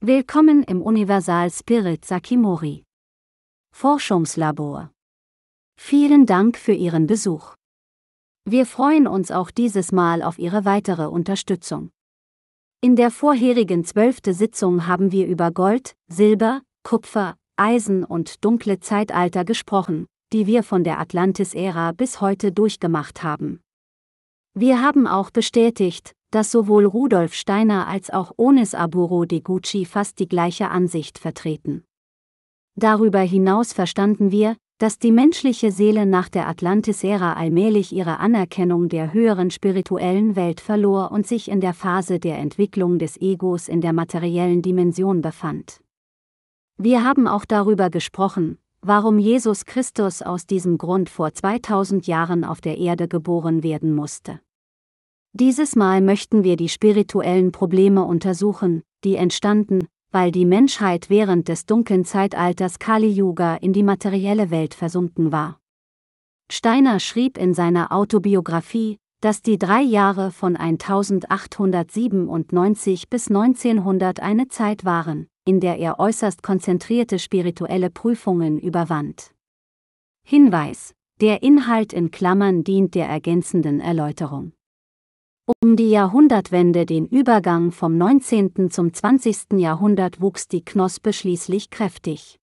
Willkommen im Universal Spirit Sakimori. Forschungslabor. Vielen Dank für Ihren Besuch. Wir freuen uns auch dieses Mal auf Ihre weitere Unterstützung. In der vorherigen zwölfte Sitzung haben wir über Gold, Silber, Kupfer, Eisen und dunkle Zeitalter gesprochen, die wir von der Atlantis-Ära bis heute durchgemacht haben. Wir haben auch bestätigt, dass sowohl Rudolf Steiner als auch Onis Aburo de Gucci fast die gleiche Ansicht vertreten. Darüber hinaus verstanden wir, dass die menschliche Seele nach der Atlantis-Ära allmählich ihre Anerkennung der höheren spirituellen Welt verlor und sich in der Phase der Entwicklung des Egos in der materiellen Dimension befand. Wir haben auch darüber gesprochen, warum Jesus Christus aus diesem Grund vor 2000 Jahren auf der Erde geboren werden musste. Dieses Mal möchten wir die spirituellen Probleme untersuchen, die entstanden, weil die Menschheit während des dunklen Zeitalters Kali Yuga in die materielle Welt versunken war. Steiner schrieb in seiner Autobiografie, dass die drei Jahre von 1897 bis 1900 eine Zeit waren, in der er äußerst konzentrierte spirituelle Prüfungen überwand. Hinweis: Der Inhalt in Klammern dient der ergänzenden Erläuterung. Um die Jahrhundertwende den Übergang vom 19. zum 20. Jahrhundert wuchs die Knospe schließlich kräftig.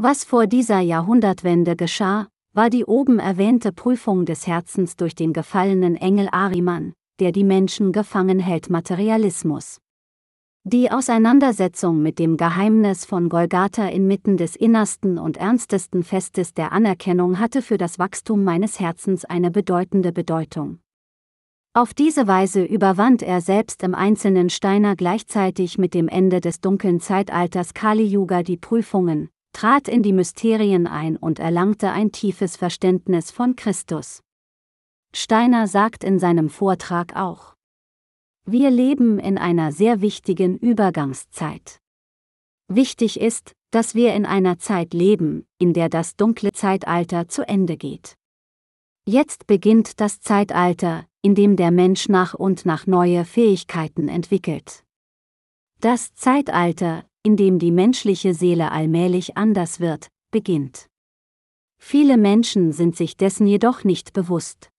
Was vor dieser Jahrhundertwende geschah, war die oben erwähnte Prüfung des Herzens durch den gefallenen Engel Ariman, der die Menschen gefangen hält Materialismus. Die Auseinandersetzung mit dem Geheimnis von Golgatha inmitten des innersten und ernstesten Festes der Anerkennung hatte für das Wachstum meines Herzens eine bedeutende Bedeutung. Auf diese Weise überwand er selbst im einzelnen Steiner gleichzeitig mit dem Ende des dunklen Zeitalters Kali Yuga die Prüfungen, trat in die Mysterien ein und erlangte ein tiefes Verständnis von Christus. Steiner sagt in seinem Vortrag auch, wir leben in einer sehr wichtigen Übergangszeit. Wichtig ist, dass wir in einer Zeit leben, in der das dunkle Zeitalter zu Ende geht. Jetzt beginnt das Zeitalter, in dem der Mensch nach und nach neue Fähigkeiten entwickelt. Das Zeitalter, in dem die menschliche Seele allmählich anders wird, beginnt. Viele Menschen sind sich dessen jedoch nicht bewusst.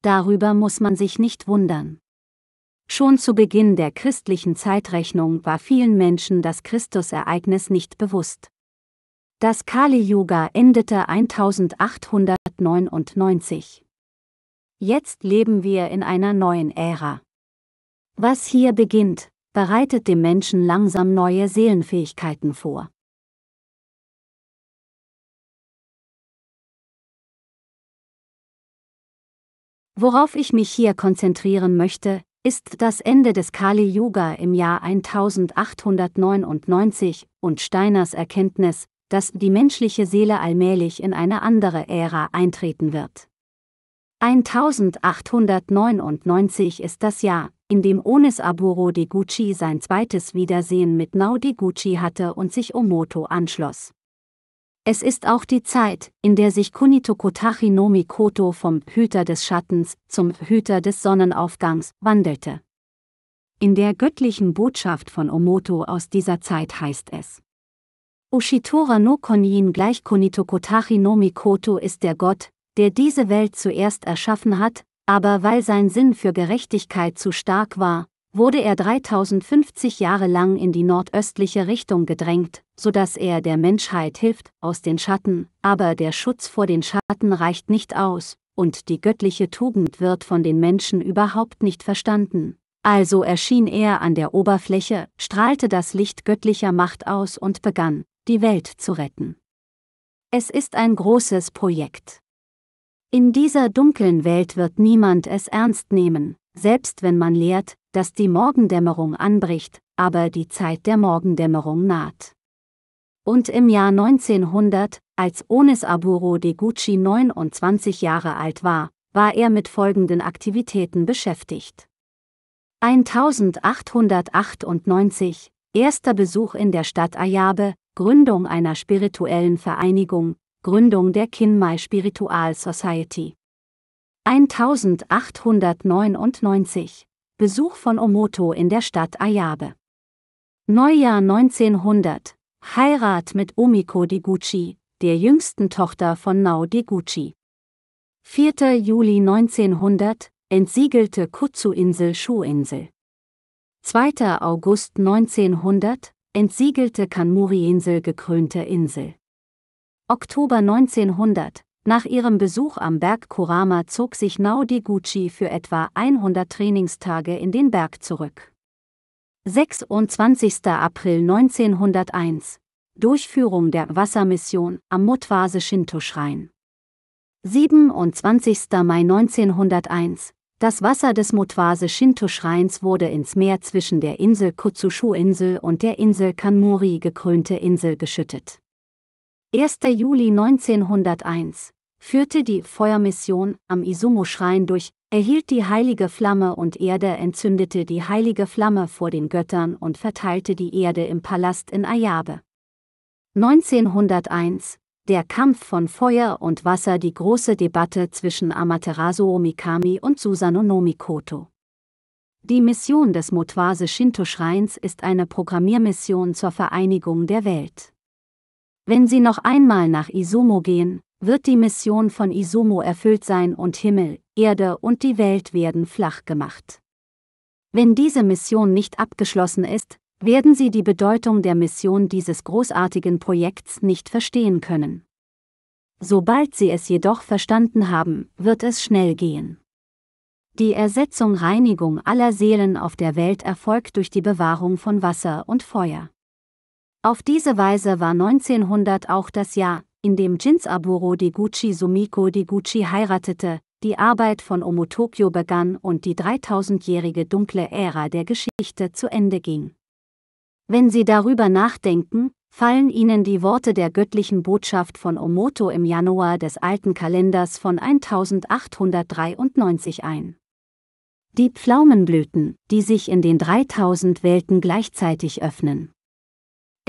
Darüber muss man sich nicht wundern. Schon zu Beginn der christlichen Zeitrechnung war vielen Menschen das Christusereignis nicht bewusst. Das Kali-Yoga endete 1899. Jetzt leben wir in einer neuen Ära. Was hier beginnt, bereitet dem Menschen langsam neue Seelenfähigkeiten vor. Worauf ich mich hier konzentrieren möchte, ist das Ende des Kali Yuga im Jahr 1899 und Steiners Erkenntnis, dass die menschliche Seele allmählich in eine andere Ära eintreten wird. 1899 ist das Jahr, in dem Onis Aburo Deguchi sein zweites Wiedersehen mit Nao Deguchi hatte und sich Omoto anschloss. Es ist auch die Zeit, in der sich Kunito Kotachi no Mikoto vom Hüter des Schattens zum Hüter des Sonnenaufgangs wandelte. In der göttlichen Botschaft von Omoto aus dieser Zeit heißt es. Ushitora no Konjin gleich Kunito Kotachi no Mikoto ist der Gott, der diese Welt zuerst erschaffen hat, aber weil sein Sinn für Gerechtigkeit zu stark war, wurde er 3050 Jahre lang in die nordöstliche Richtung gedrängt, sodass er der Menschheit hilft aus den Schatten, aber der Schutz vor den Schatten reicht nicht aus, und die göttliche Tugend wird von den Menschen überhaupt nicht verstanden. Also erschien er an der Oberfläche, strahlte das Licht göttlicher Macht aus und begann, die Welt zu retten. Es ist ein großes Projekt. In dieser dunklen Welt wird niemand es ernst nehmen, selbst wenn man lehrt, dass die Morgendämmerung anbricht, aber die Zeit der Morgendämmerung naht. Und im Jahr 1900, als Onis Aburo de Gucci 29 Jahre alt war, war er mit folgenden Aktivitäten beschäftigt. 1898, erster Besuch in der Stadt Ayabe, Gründung einer spirituellen Vereinigung, Gründung der Kinmai Spiritual Society. 1899 Besuch von Omoto in der Stadt Ayabe. Neujahr 1900 Heirat mit Omiko Deguchi, der jüngsten Tochter von Nao Deguchi. 4. Juli 1900 Entsiegelte Kutsu-Insel Shu-Insel. 2. August 1900 Entsiegelte Kanmuri-Insel gekrönte Insel. Oktober 1900. Nach ihrem Besuch am Berg Kurama zog sich Naudiguchi für etwa 100 Trainingstage in den Berg zurück. 26. April 1901. Durchführung der Wassermission am Mutwase Shinto-Schrein. 27. Mai 1901. Das Wasser des Mutwase Shinto-Schreins wurde ins Meer zwischen der Insel Kutsushu-Insel und der Insel Kanmori gekrönte Insel geschüttet. 1. Juli 1901, führte die Feuermission am Izumo-Schrein durch, erhielt die heilige Flamme und Erde entzündete die heilige Flamme vor den Göttern und verteilte die Erde im Palast in Ayabe. 1901, der Kampf von Feuer und Wasser die große Debatte zwischen Amaterasu Omikami und Susanoo Nomikoto. Die Mission des Motwase Shinto-Schreins ist eine Programmiermission zur Vereinigung der Welt. Wenn sie noch einmal nach Izumo gehen, wird die Mission von Izumo erfüllt sein und Himmel, Erde und die Welt werden flach gemacht. Wenn diese Mission nicht abgeschlossen ist, werden sie die Bedeutung der Mission dieses großartigen Projekts nicht verstehen können. Sobald sie es jedoch verstanden haben, wird es schnell gehen. Die Ersetzung Reinigung aller Seelen auf der Welt erfolgt durch die Bewahrung von Wasser und Feuer. Auf diese Weise war 1900 auch das Jahr, in dem Jinsaburo Deguchi Sumiko Deguchi heiratete, die Arbeit von Omo Tokyo begann und die 3000-jährige dunkle Ära der Geschichte zu Ende ging. Wenn Sie darüber nachdenken, fallen Ihnen die Worte der göttlichen Botschaft von Omoto im Januar des alten Kalenders von 1893 ein. Die Pflaumenblüten, die sich in den 3000 Welten gleichzeitig öffnen.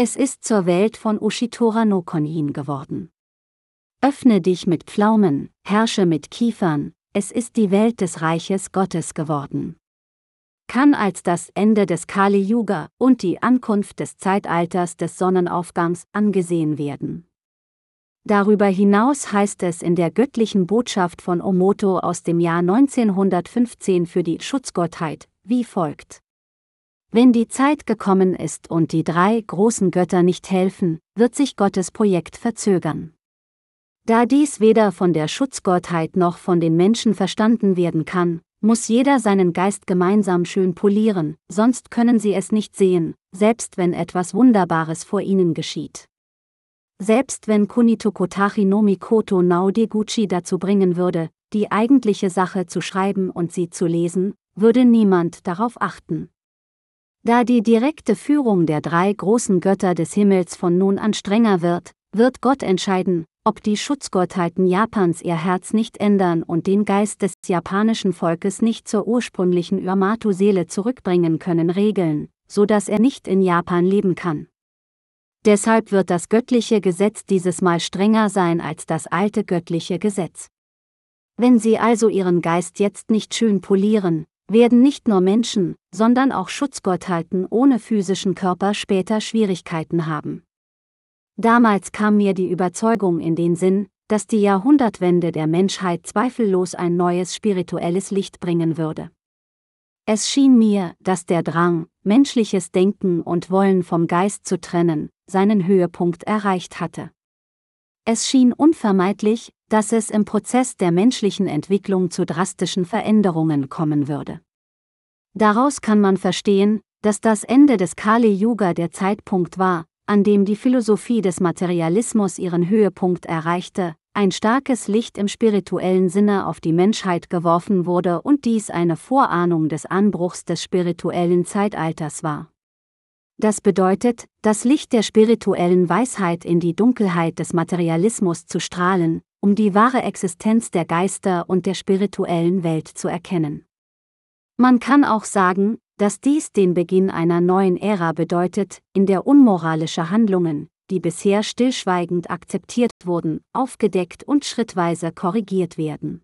Es ist zur Welt von Ushitora no Konin geworden. Öffne dich mit Pflaumen, herrsche mit Kiefern, es ist die Welt des Reiches Gottes geworden. Kann als das Ende des Kali Yuga und die Ankunft des Zeitalters des Sonnenaufgangs angesehen werden. Darüber hinaus heißt es in der göttlichen Botschaft von Omoto aus dem Jahr 1915 für die Schutzgottheit, wie folgt. Wenn die Zeit gekommen ist und die drei großen Götter nicht helfen, wird sich Gottes Projekt verzögern. Da dies weder von der Schutzgottheit noch von den Menschen verstanden werden kann, muss jeder seinen Geist gemeinsam schön polieren, sonst können sie es nicht sehen, selbst wenn etwas Wunderbares vor ihnen geschieht. Selbst wenn Kunito Kotachi no Mikoto Naodeguchi dazu bringen würde, die eigentliche Sache zu schreiben und sie zu lesen, würde niemand darauf achten. Da die direkte Führung der drei großen Götter des Himmels von nun an strenger wird, wird Gott entscheiden, ob die Schutzgottheiten Japans ihr Herz nicht ändern und den Geist des japanischen Volkes nicht zur ursprünglichen Yamato-Seele zurückbringen können regeln, so dass er nicht in Japan leben kann. Deshalb wird das göttliche Gesetz dieses Mal strenger sein als das alte göttliche Gesetz. Wenn Sie also Ihren Geist jetzt nicht schön polieren, werden nicht nur Menschen, sondern auch Schutzgottheiten ohne physischen Körper später Schwierigkeiten haben. Damals kam mir die Überzeugung in den Sinn, dass die Jahrhundertwende der Menschheit zweifellos ein neues spirituelles Licht bringen würde. Es schien mir, dass der Drang, menschliches Denken und Wollen vom Geist zu trennen, seinen Höhepunkt erreicht hatte. Es schien unvermeidlich, dass es im Prozess der menschlichen Entwicklung zu drastischen Veränderungen kommen würde. Daraus kann man verstehen, dass das Ende des Kali-Yuga der Zeitpunkt war, an dem die Philosophie des Materialismus ihren Höhepunkt erreichte, ein starkes Licht im spirituellen Sinne auf die Menschheit geworfen wurde und dies eine Vorahnung des Anbruchs des spirituellen Zeitalters war. Das bedeutet, das Licht der spirituellen Weisheit in die Dunkelheit des Materialismus zu strahlen, um die wahre Existenz der Geister und der spirituellen Welt zu erkennen. Man kann auch sagen, dass dies den Beginn einer neuen Ära bedeutet, in der unmoralische Handlungen, die bisher stillschweigend akzeptiert wurden, aufgedeckt und schrittweise korrigiert werden.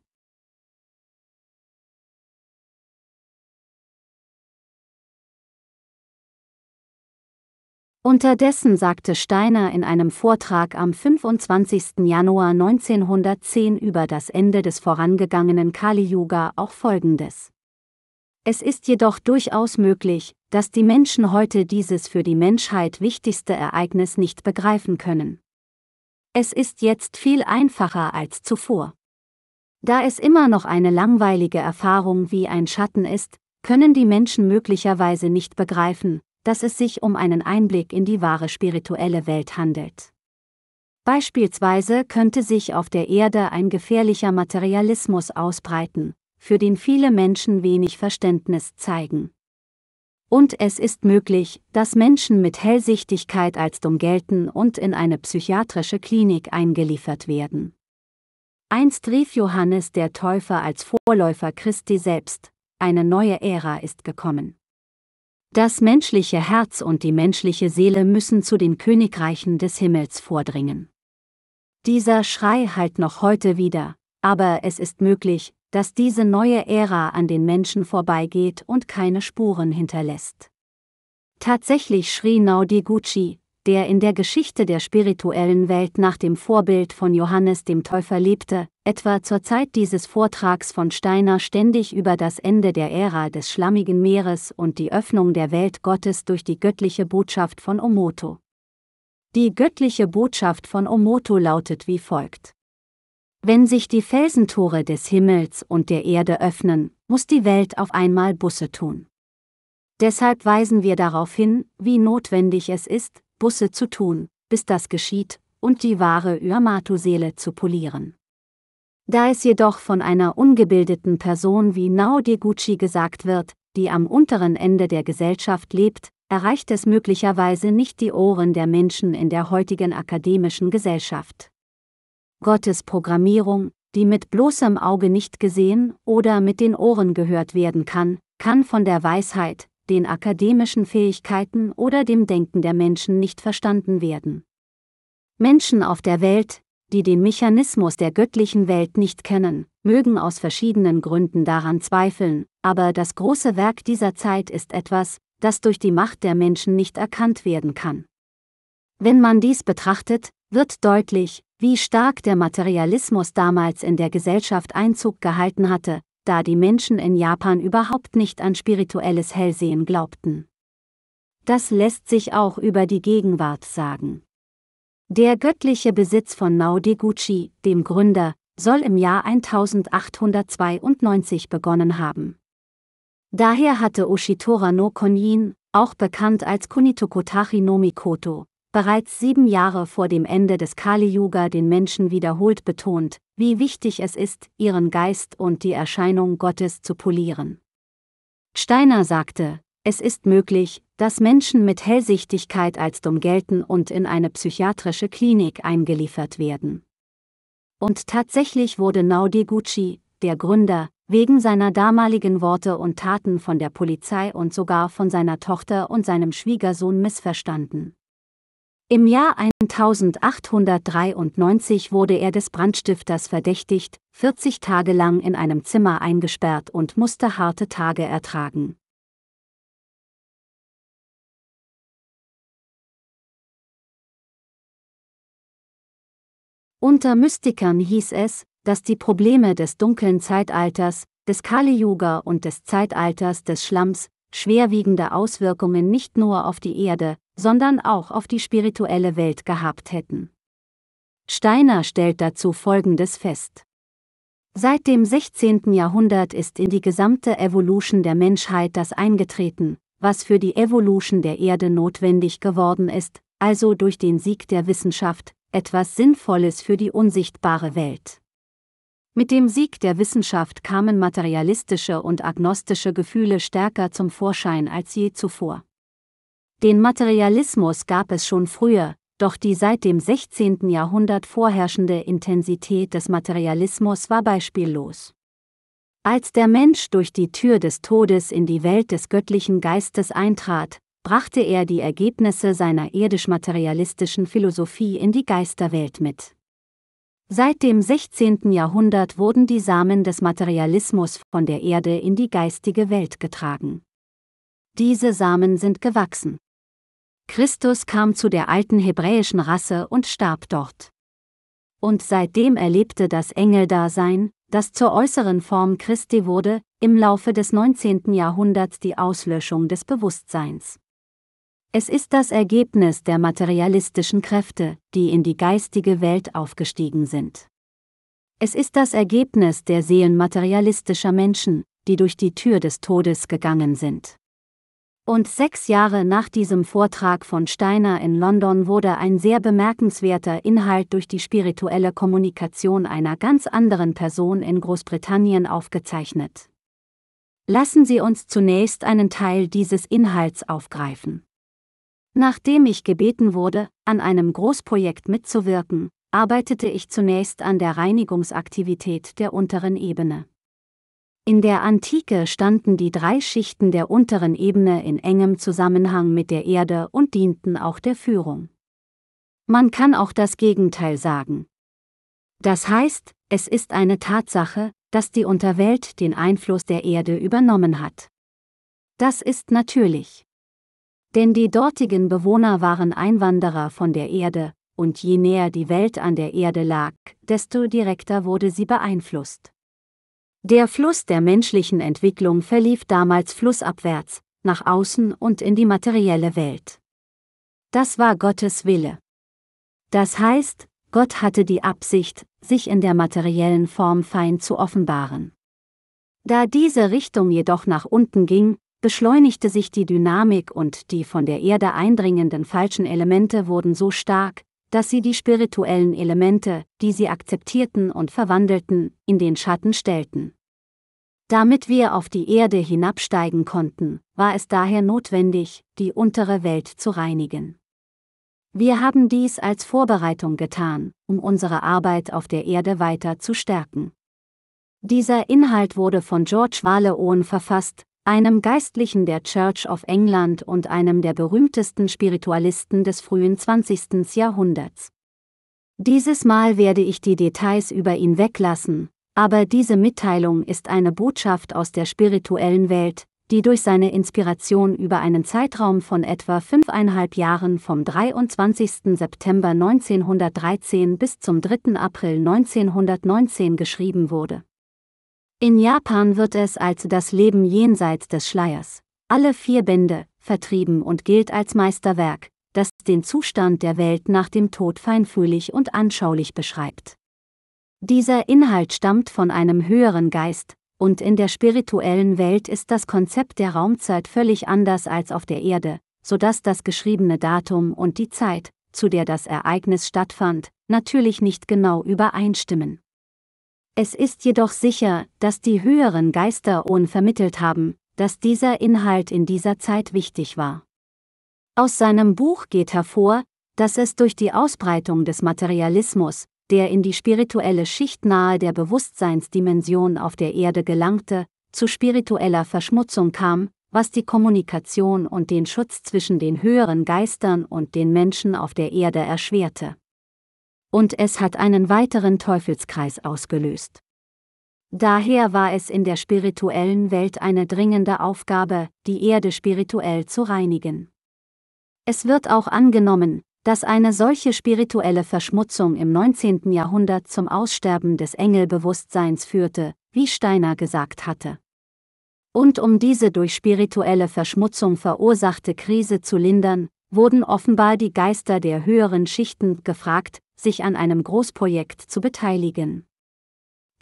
Unterdessen sagte Steiner in einem Vortrag am 25. Januar 1910 über das Ende des vorangegangenen Kali-Yuga auch Folgendes. Es ist jedoch durchaus möglich, dass die Menschen heute dieses für die Menschheit wichtigste Ereignis nicht begreifen können. Es ist jetzt viel einfacher als zuvor. Da es immer noch eine langweilige Erfahrung wie ein Schatten ist, können die Menschen möglicherweise nicht begreifen, dass es sich um einen Einblick in die wahre spirituelle Welt handelt. Beispielsweise könnte sich auf der Erde ein gefährlicher Materialismus ausbreiten, für den viele Menschen wenig Verständnis zeigen. Und es ist möglich, dass Menschen mit Hellsichtigkeit als dumm gelten und in eine psychiatrische Klinik eingeliefert werden. Einst rief Johannes der Täufer als Vorläufer Christi selbst, eine neue Ära ist gekommen. Das menschliche Herz und die menschliche Seele müssen zu den Königreichen des Himmels vordringen. Dieser Schrei halt noch heute wieder, aber es ist möglich, dass diese neue Ära an den Menschen vorbeigeht und keine Spuren hinterlässt. Tatsächlich schrie Naudi Gucci, der in der Geschichte der spirituellen Welt nach dem Vorbild von Johannes dem Täufer lebte, etwa zur Zeit dieses Vortrags von Steiner ständig über das Ende der Ära des schlammigen Meeres und die Öffnung der Welt Gottes durch die göttliche Botschaft von Omoto. Die göttliche Botschaft von Omoto lautet wie folgt. Wenn sich die Felsentore des Himmels und der Erde öffnen, muss die Welt auf einmal Busse tun. Deshalb weisen wir darauf hin, wie notwendig es ist, Busse zu tun, bis das geschieht, und die wahre Uamatu-Seele zu polieren. Da es jedoch von einer ungebildeten Person wie Nao Deguchi gesagt wird, die am unteren Ende der Gesellschaft lebt, erreicht es möglicherweise nicht die Ohren der Menschen in der heutigen akademischen Gesellschaft. Gottes Programmierung, die mit bloßem Auge nicht gesehen oder mit den Ohren gehört werden kann, kann von der Weisheit, den akademischen Fähigkeiten oder dem Denken der Menschen nicht verstanden werden. Menschen auf der Welt, die den Mechanismus der göttlichen Welt nicht kennen, mögen aus verschiedenen Gründen daran zweifeln, aber das große Werk dieser Zeit ist etwas, das durch die Macht der Menschen nicht erkannt werden kann. Wenn man dies betrachtet, wird deutlich, wie stark der Materialismus damals in der Gesellschaft Einzug gehalten hatte, da die Menschen in Japan überhaupt nicht an spirituelles Hellsehen glaubten. Das lässt sich auch über die Gegenwart sagen. Der göttliche Besitz von Deguchi, dem Gründer, soll im Jahr 1892 begonnen haben. Daher hatte Oshitora no Konjin, auch bekannt als Kunitokotachi no Mikoto, bereits sieben Jahre vor dem Ende des Kali-Yuga den Menschen wiederholt betont, wie wichtig es ist, ihren Geist und die Erscheinung Gottes zu polieren. Steiner sagte, es ist möglich, dass Menschen mit Hellsichtigkeit als dumm gelten und in eine psychiatrische Klinik eingeliefert werden. Und tatsächlich wurde Naudi Gucci, der Gründer, wegen seiner damaligen Worte und Taten von der Polizei und sogar von seiner Tochter und seinem Schwiegersohn missverstanden. Im Jahr 1893 wurde er des Brandstifters verdächtigt, 40 Tage lang in einem Zimmer eingesperrt und musste harte Tage ertragen. Unter Mystikern hieß es, dass die Probleme des dunklen Zeitalters, des Kali-Yuga und des Zeitalters des Schlamms schwerwiegende Auswirkungen nicht nur auf die Erde, sondern auch auf die spirituelle Welt gehabt hätten. Steiner stellt dazu Folgendes fest. Seit dem 16. Jahrhundert ist in die gesamte Evolution der Menschheit das eingetreten, was für die Evolution der Erde notwendig geworden ist, also durch den Sieg der Wissenschaft, etwas Sinnvolles für die unsichtbare Welt. Mit dem Sieg der Wissenschaft kamen materialistische und agnostische Gefühle stärker zum Vorschein als je zuvor. Den Materialismus gab es schon früher, doch die seit dem 16. Jahrhundert vorherrschende Intensität des Materialismus war beispiellos. Als der Mensch durch die Tür des Todes in die Welt des göttlichen Geistes eintrat, brachte er die Ergebnisse seiner irdisch-materialistischen Philosophie in die Geisterwelt mit. Seit dem 16. Jahrhundert wurden die Samen des Materialismus von der Erde in die geistige Welt getragen. Diese Samen sind gewachsen. Christus kam zu der alten hebräischen Rasse und starb dort. Und seitdem erlebte das Engeldasein, das zur äußeren Form Christi wurde, im Laufe des 19. Jahrhunderts die Auslöschung des Bewusstseins. Es ist das Ergebnis der materialistischen Kräfte, die in die geistige Welt aufgestiegen sind. Es ist das Ergebnis der Seelen materialistischer Menschen, die durch die Tür des Todes gegangen sind. Und sechs Jahre nach diesem Vortrag von Steiner in London wurde ein sehr bemerkenswerter Inhalt durch die spirituelle Kommunikation einer ganz anderen Person in Großbritannien aufgezeichnet. Lassen Sie uns zunächst einen Teil dieses Inhalts aufgreifen. Nachdem ich gebeten wurde, an einem Großprojekt mitzuwirken, arbeitete ich zunächst an der Reinigungsaktivität der unteren Ebene. In der Antike standen die drei Schichten der unteren Ebene in engem Zusammenhang mit der Erde und dienten auch der Führung. Man kann auch das Gegenteil sagen. Das heißt, es ist eine Tatsache, dass die Unterwelt den Einfluss der Erde übernommen hat. Das ist natürlich. Denn die dortigen Bewohner waren Einwanderer von der Erde, und je näher die Welt an der Erde lag, desto direkter wurde sie beeinflusst. Der Fluss der menschlichen Entwicklung verlief damals flussabwärts, nach außen und in die materielle Welt. Das war Gottes Wille. Das heißt, Gott hatte die Absicht, sich in der materiellen Form fein zu offenbaren. Da diese Richtung jedoch nach unten ging, beschleunigte sich die Dynamik und die von der Erde eindringenden falschen Elemente wurden so stark, dass sie die spirituellen Elemente, die sie akzeptierten und verwandelten, in den Schatten stellten. Damit wir auf die Erde hinabsteigen konnten, war es daher notwendig, die untere Welt zu reinigen. Wir haben dies als Vorbereitung getan, um unsere Arbeit auf der Erde weiter zu stärken. Dieser Inhalt wurde von George Wale Owen verfasst, einem Geistlichen der Church of England und einem der berühmtesten Spiritualisten des frühen 20. Jahrhunderts. Dieses Mal werde ich die Details über ihn weglassen, aber diese Mitteilung ist eine Botschaft aus der spirituellen Welt, die durch seine Inspiration über einen Zeitraum von etwa fünfeinhalb Jahren vom 23. September 1913 bis zum 3. April 1919 geschrieben wurde. In Japan wird es als das Leben jenseits des Schleiers, alle vier Bände, vertrieben und gilt als Meisterwerk, das den Zustand der Welt nach dem Tod feinfühlig und anschaulich beschreibt. Dieser Inhalt stammt von einem höheren Geist, und in der spirituellen Welt ist das Konzept der Raumzeit völlig anders als auf der Erde, sodass das geschriebene Datum und die Zeit, zu der das Ereignis stattfand, natürlich nicht genau übereinstimmen. Es ist jedoch sicher, dass die höheren Geister Ohn vermittelt haben, dass dieser Inhalt in dieser Zeit wichtig war. Aus seinem Buch geht hervor, dass es durch die Ausbreitung des Materialismus, der in die spirituelle Schicht nahe der Bewusstseinsdimension auf der Erde gelangte, zu spiritueller Verschmutzung kam, was die Kommunikation und den Schutz zwischen den höheren Geistern und den Menschen auf der Erde erschwerte und es hat einen weiteren Teufelskreis ausgelöst. Daher war es in der spirituellen Welt eine dringende Aufgabe, die Erde spirituell zu reinigen. Es wird auch angenommen, dass eine solche spirituelle Verschmutzung im 19. Jahrhundert zum Aussterben des Engelbewusstseins führte, wie Steiner gesagt hatte. Und um diese durch spirituelle Verschmutzung verursachte Krise zu lindern, wurden offenbar die Geister der höheren Schichten gefragt, sich an einem Großprojekt zu beteiligen.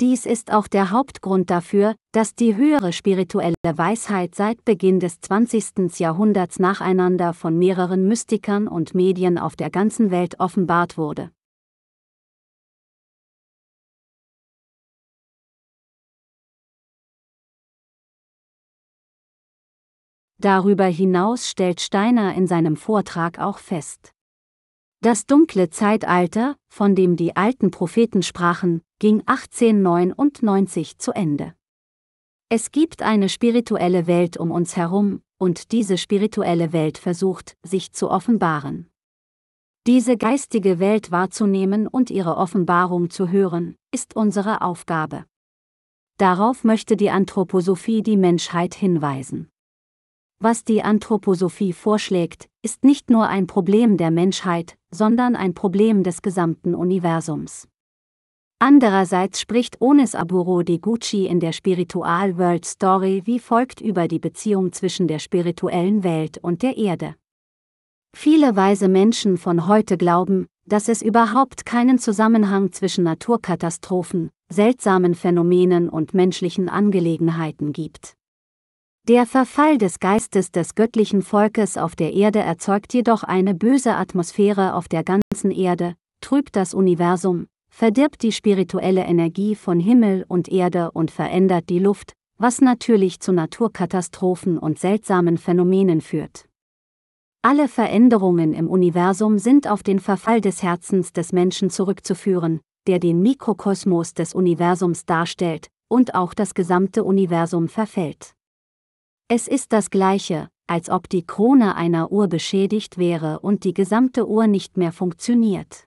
Dies ist auch der Hauptgrund dafür, dass die höhere spirituelle Weisheit seit Beginn des 20. Jahrhunderts nacheinander von mehreren Mystikern und Medien auf der ganzen Welt offenbart wurde. Darüber hinaus stellt Steiner in seinem Vortrag auch fest, das dunkle Zeitalter, von dem die alten Propheten sprachen, ging 1899 zu Ende. Es gibt eine spirituelle Welt um uns herum, und diese spirituelle Welt versucht, sich zu offenbaren. Diese geistige Welt wahrzunehmen und ihre Offenbarung zu hören, ist unsere Aufgabe. Darauf möchte die Anthroposophie die Menschheit hinweisen. Was die Anthroposophie vorschlägt, ist nicht nur ein Problem der Menschheit, sondern ein Problem des gesamten Universums. Andererseits spricht Onis Aburo Deguchi in der Spiritual World Story wie folgt über die Beziehung zwischen der spirituellen Welt und der Erde. Viele weise Menschen von heute glauben, dass es überhaupt keinen Zusammenhang zwischen Naturkatastrophen, seltsamen Phänomenen und menschlichen Angelegenheiten gibt. Der Verfall des Geistes des göttlichen Volkes auf der Erde erzeugt jedoch eine böse Atmosphäre auf der ganzen Erde, trübt das Universum, verdirbt die spirituelle Energie von Himmel und Erde und verändert die Luft, was natürlich zu Naturkatastrophen und seltsamen Phänomenen führt. Alle Veränderungen im Universum sind auf den Verfall des Herzens des Menschen zurückzuführen, der den Mikrokosmos des Universums darstellt, und auch das gesamte Universum verfällt. Es ist das gleiche, als ob die Krone einer Uhr beschädigt wäre und die gesamte Uhr nicht mehr funktioniert.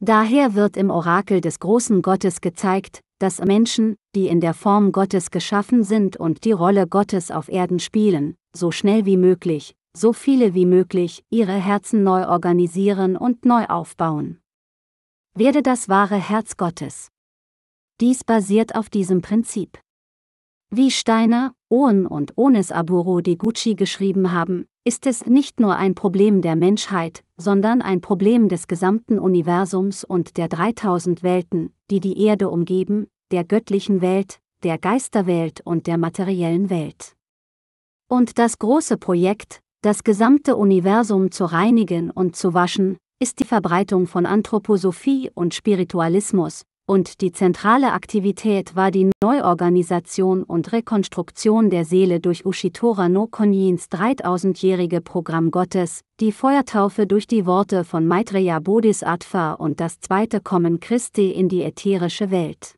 Daher wird im Orakel des großen Gottes gezeigt, dass Menschen, die in der Form Gottes geschaffen sind und die Rolle Gottes auf Erden spielen, so schnell wie möglich, so viele wie möglich, ihre Herzen neu organisieren und neu aufbauen. Werde das wahre Herz Gottes. Dies basiert auf diesem Prinzip. Wie Steiner, Oon und Ones Aburo Deguchi geschrieben haben, ist es nicht nur ein Problem der Menschheit, sondern ein Problem des gesamten Universums und der 3000 Welten, die die Erde umgeben, der göttlichen Welt, der Geisterwelt und der materiellen Welt. Und das große Projekt, das gesamte Universum zu reinigen und zu waschen, ist die Verbreitung von Anthroposophie und Spiritualismus, und die zentrale Aktivität war die Neuorganisation und Rekonstruktion der Seele durch Ushitora no Konjins 3000-jährige Programm Gottes, die Feuertaufe durch die Worte von Maitreya Bodhisattva und das zweite Kommen Christi in die ätherische Welt.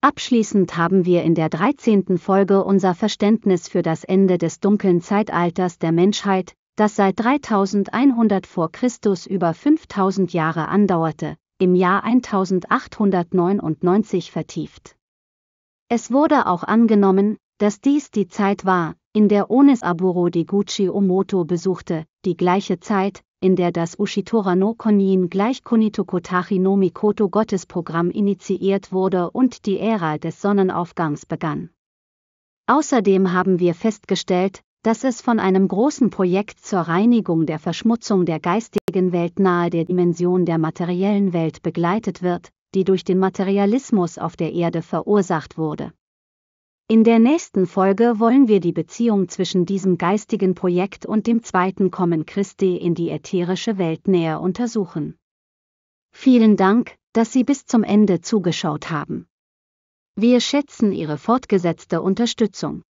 Abschließend haben wir in der 13. Folge unser Verständnis für das Ende des dunklen Zeitalters der Menschheit, das seit 3100 vor Christus über 5000 Jahre andauerte, im Jahr 1899 vertieft. Es wurde auch angenommen, dass dies die Zeit war, in der Onis Aburo die Gucci Omoto besuchte, die gleiche Zeit, in der das Ushitora no Konin gleich Konitokotachi no Mikoto Gottesprogramm initiiert wurde und die Ära des Sonnenaufgangs begann. Außerdem haben wir festgestellt, dass es von einem großen Projekt zur Reinigung der Verschmutzung der geistigen Welt nahe der Dimension der materiellen Welt begleitet wird, die durch den Materialismus auf der Erde verursacht wurde. In der nächsten Folge wollen wir die Beziehung zwischen diesem geistigen Projekt und dem zweiten Kommen Christi in die ätherische Welt näher untersuchen. Vielen Dank, dass Sie bis zum Ende zugeschaut haben. Wir schätzen Ihre fortgesetzte Unterstützung.